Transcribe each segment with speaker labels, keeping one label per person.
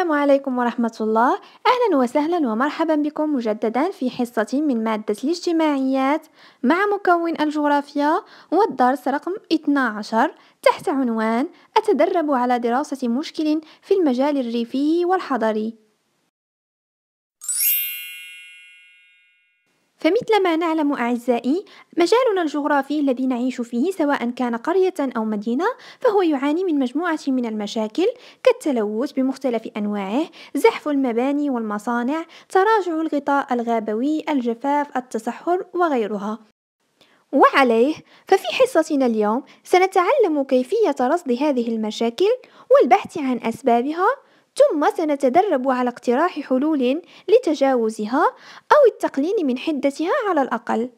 Speaker 1: السلام عليكم ورحمة الله أهلا وسهلا ومرحبا بكم مجددا في حصة من مادة الاجتماعيات مع مكون الجغرافيا والدرس رقم 12 تحت عنوان أتدرب على دراسة مشكل في المجال الريفي والحضري فمثل ما نعلم أعزائي مجالنا الجغرافي الذي نعيش فيه سواء كان قرية أو مدينة فهو يعاني من مجموعة من المشاكل كالتلوث بمختلف أنواعه زحف المباني والمصانع تراجع الغطاء الغابوي الجفاف التصحر وغيرها وعليه ففي حصتنا اليوم سنتعلم كيفية رصد هذه المشاكل والبحث عن أسبابها ثم سنتدرب على اقتراح حلول لتجاوزها أو التقليل من حدتها على الأقل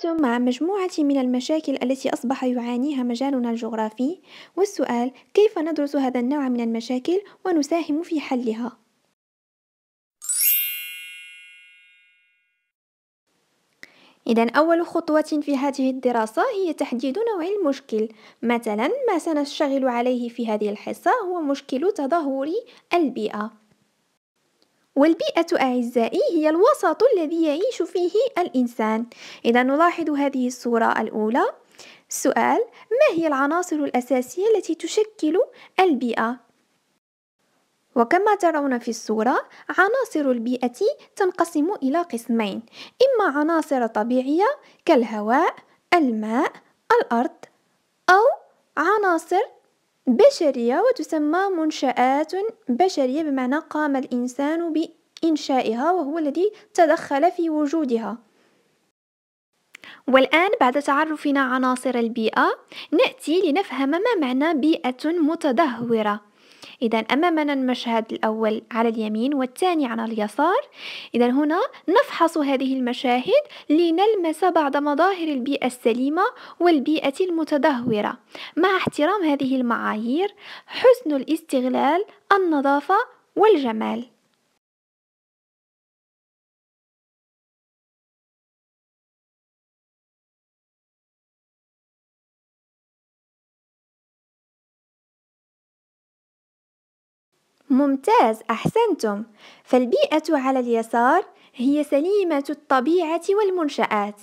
Speaker 1: كنت مع مجموعة من المشاكل التي أصبح يعانيها مجالنا الجغرافي والسؤال كيف ندرس هذا النوع من المشاكل ونساهم في حلها؟ إذا أول خطوة في هذه الدراسة هي تحديد نوع المشكل مثلا ما سنشتغل عليه في هذه الحصة هو مشكل تدهور البيئة والبيئة أعزائي هي الوسط الذي يعيش فيه الإنسان إذا نلاحظ هذه الصورة الأولى السؤال ما هي العناصر الأساسية التي تشكل البيئة؟ وكما ترون في الصورة عناصر البيئة تنقسم إلى قسمين إما عناصر طبيعية كالهواء الماء الأرض أو عناصر بشرية وتسمى منشآت بشرية بمعنى قام الإنسان بإنشائها وهو الذي تدخل في وجودها والآن بعد تعرفنا عناصر البيئة نأتي لنفهم ما معنى بيئة متدهورة إذا أمامنا المشهد الأول على اليمين والثاني على اليسار إذا هنا نفحص هذه المشاهد لنلمس بعض مظاهر البيئة السليمة والبيئة المتدهورة مع احترام هذه المعايير حسن الاستغلال النظافة والجمال ممتاز أحسنتم فالبيئة على اليسار هي سليمة الطبيعة والمنشآت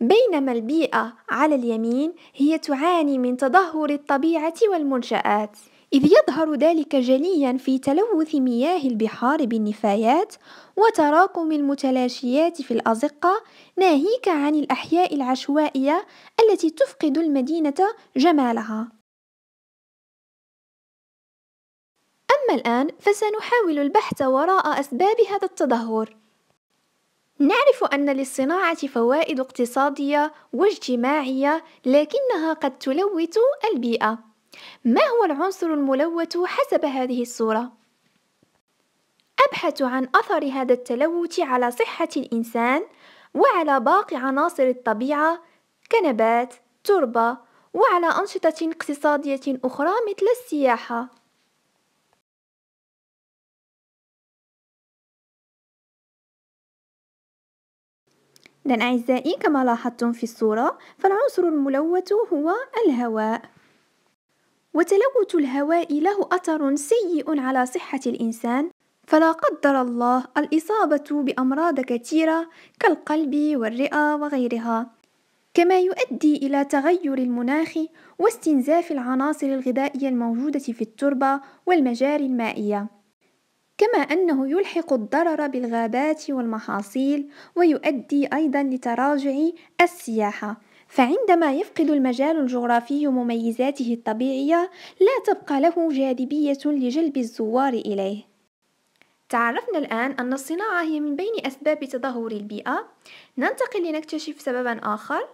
Speaker 1: بينما البيئة على اليمين هي تعاني من تدهور الطبيعة والمنشآت إذ يظهر ذلك جليا في تلوث مياه البحار بالنفايات وتراكم المتلاشيات في الأزقة ناهيك عن الأحياء العشوائية التي تفقد المدينة جمالها أما الآن فسنحاول البحث وراء أسباب هذا التدهور نعرف أن للصناعة فوائد اقتصادية واجتماعية لكنها قد تلوث البيئة ما هو العنصر الملوث حسب هذه الصورة؟ أبحث عن أثر هذا التلوث على صحة الإنسان وعلى باقي عناصر الطبيعة كنبات، تربة، وعلى أنشطة اقتصادية أخرى مثل السياحة إذن أعزائي كما لاحظتم في الصورة فالعنصر الملوث هو الهواء وتلوث الهواء له أثر سيء على صحة الإنسان فلا قدر الله الإصابة بأمراض كثيرة كالقلب والرئة وغيرها كما يؤدي إلى تغير المناخ واستنزاف العناصر الغذائية الموجودة في التربة والمجاري المائية كما أنه يلحق الضرر بالغابات والمحاصيل ويؤدي أيضا لتراجع السياحة فعندما يفقد المجال الجغرافي مميزاته الطبيعية لا تبقى له جاذبية لجلب الزوار إليه تعرفنا الآن أن الصناعة هي من بين أسباب تدهور البيئة ننتقل لنكتشف سببا آخر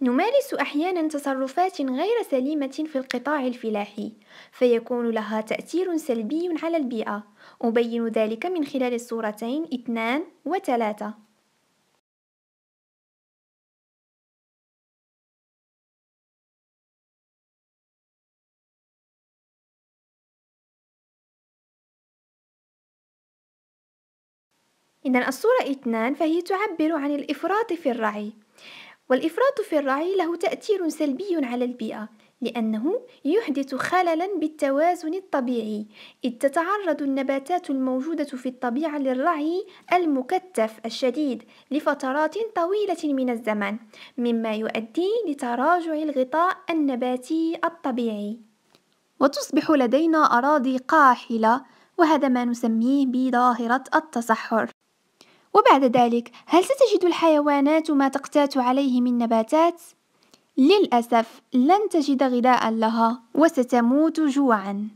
Speaker 1: نمارس احيانا تصرفات غير سليمه في القطاع الفلاحي فيكون لها تاثير سلبي على البيئه ابين ذلك من خلال الصورتين 2 و3 إذا الصورة اثنان فهي تعبر عن الإفراط في الرعي والإفراط في الرعي له تأثير سلبي على البيئة لأنه يحدث خللا بالتوازن الطبيعي إذ تتعرض النباتات الموجودة في الطبيعة للرعي المكتف الشديد لفترات طويلة من الزمن مما يؤدي لتراجع الغطاء النباتي الطبيعي وتصبح لدينا أراضي قاحلة وهذا ما نسميه بظاهرة التصحر وبعد ذلك هل ستجد الحيوانات ما تقتات عليه من نباتات؟ للأسف لن تجد غذاء لها وستموت جوعا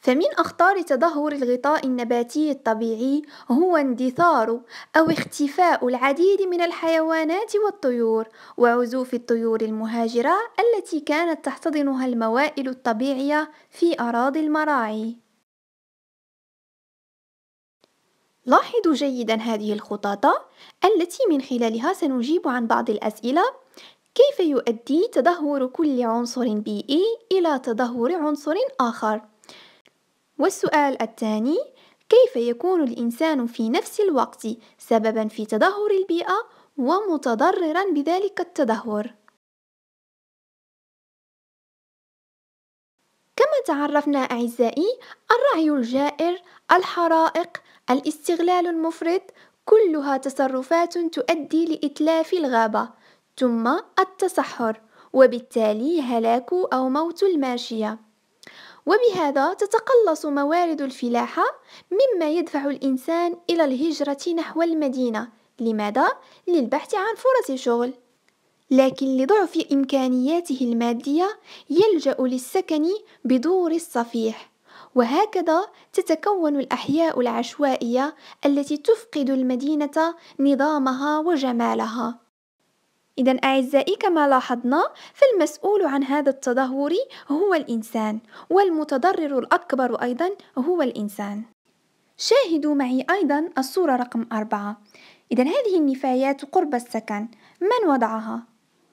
Speaker 1: فمن أخطار تدهور الغطاء النباتي الطبيعي هو اندثار أو اختفاء العديد من الحيوانات والطيور وعزوف الطيور المهاجرة التي كانت تحتضنها الموائل الطبيعية في أراضي المراعي لاحظوا جيدا هذه الخطاطة التي من خلالها سنجيب عن بعض الأسئلة كيف يؤدي تدهور كل عنصر بيئي e إلى تدهور عنصر آخر؟ والسؤال الثاني كيف يكون الإنسان في نفس الوقت سببا في تدهور البيئة ومتضررا بذلك التدهور؟ كما تعرفنا أعزائي الرعي الجائر، الحرائق، الاستغلال المفرط كلها تصرفات تؤدي لإتلاف الغابة ثم التصحر وبالتالي هلاك أو موت الماشية وبهذا تتقلص موارد الفلاحة مما يدفع الإنسان إلى الهجرة نحو المدينة لماذا؟ للبحث عن فرص شغل لكن لضعف إمكانياته المادية يلجأ للسكن بدور الصفيح وهكذا تتكون الأحياء العشوائية التي تفقد المدينة نظامها وجمالها. إذا أعزائي كما لاحظنا فالمسؤول عن هذا التدهور هو الإنسان والمتضرر الأكبر أيضا هو الإنسان. شاهدوا معي أيضا الصورة رقم أربعة إذا هذه النفايات قرب السكن من وضعها؟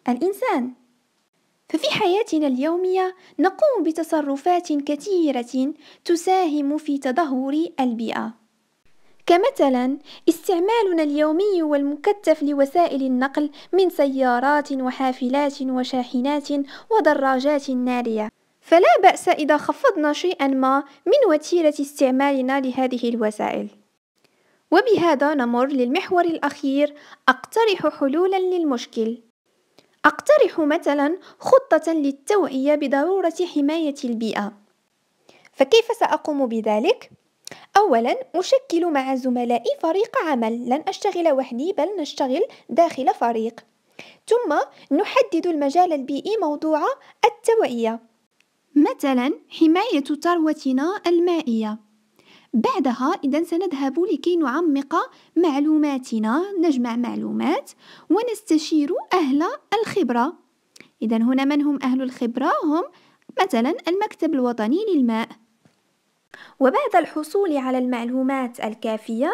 Speaker 1: الإنسان ففي حياتنا اليومية نقوم بتصرفات كثيرة تساهم في تدهور البيئة كمثلا استعمالنا اليومي والمكتف لوسائل النقل من سيارات وحافلات وشاحنات ودراجات نارية فلا بأس إذا خفضنا شيئا ما من وتيرة استعمالنا لهذه الوسائل وبهذا نمر للمحور الأخير أقترح حلولا للمشكل أقترح مثلا خطة للتوعية بضرورة حماية البيئة فكيف سأقوم بذلك؟ أولا أشكل مع زملائي فريق عمل لن أشتغل وحدي بل نشتغل داخل فريق ثم نحدد المجال البيئي موضوع التوعية مثلا حماية ثروتنا المائية بعدها إذا سنذهب لكي نعمق معلوماتنا نجمع معلومات ونستشير أهل الخبرة إذا هنا من هم أهل الخبرة هم مثلا المكتب الوطني للماء وبعد الحصول على المعلومات الكافية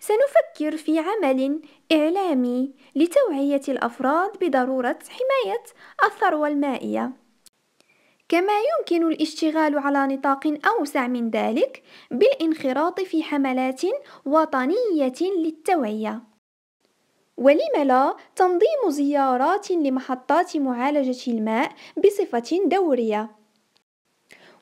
Speaker 1: سنفكر في عمل إعلامي لتوعية الأفراد بضرورة حماية الثروة المائية كما يمكن الاشتغال على نطاق أوسع من ذلك بالانخراط في حملات وطنية للتوعية ولم لا تنظيم زيارات لمحطات معالجة الماء بصفة دورية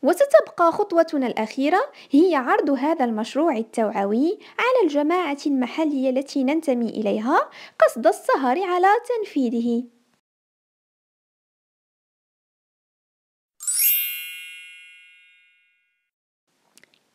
Speaker 1: وستبقى خطوتنا الأخيرة هي عرض هذا المشروع التوعوي على الجماعة المحلية التي ننتمي إليها قصد السهر على تنفيذه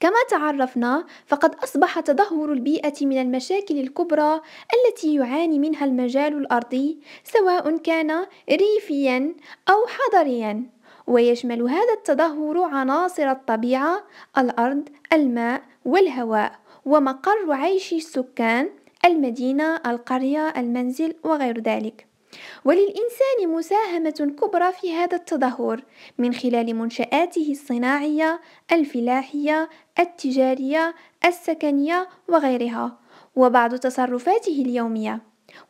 Speaker 1: كما تعرفنا فقد أصبح تدهور البيئة من المشاكل الكبرى التي يعاني منها المجال الأرضي سواء كان ريفيا أو حضريا ويشمل هذا التدهور عناصر الطبيعة الأرض الماء والهواء ومقر عيش السكان المدينة القرية المنزل وغير ذلك وللإنسان مساهمة كبرى في هذا التدهور من خلال منشآته الصناعية، الفلاحية، التجارية، السكنية وغيرها، وبعض تصرفاته اليومية،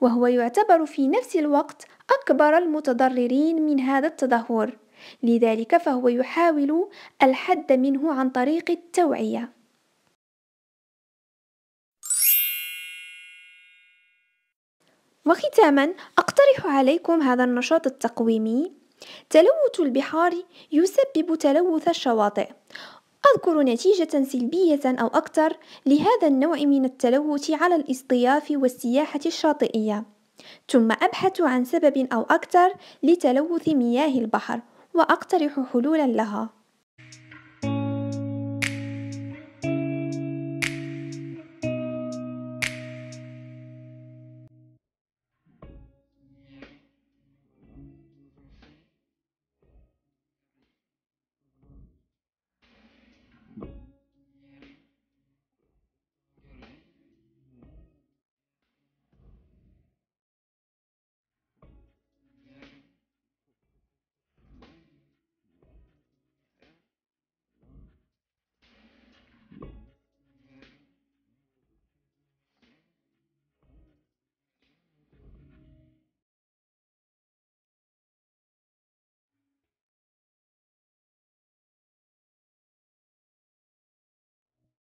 Speaker 1: وهو يعتبر في نفس الوقت أكبر المتضررين من هذا التدهور، لذلك فهو يحاول الحد منه عن طريق التوعية. وختاما أقترح عليكم هذا النشاط التقويمي تلوث البحار يسبب تلوث الشواطئ أذكر نتيجة سلبية أو أكثر لهذا النوع من التلوث على الاصطياف والسياحة الشاطئية ثم أبحث عن سبب أو أكثر لتلوث مياه البحر وأقترح حلولا لها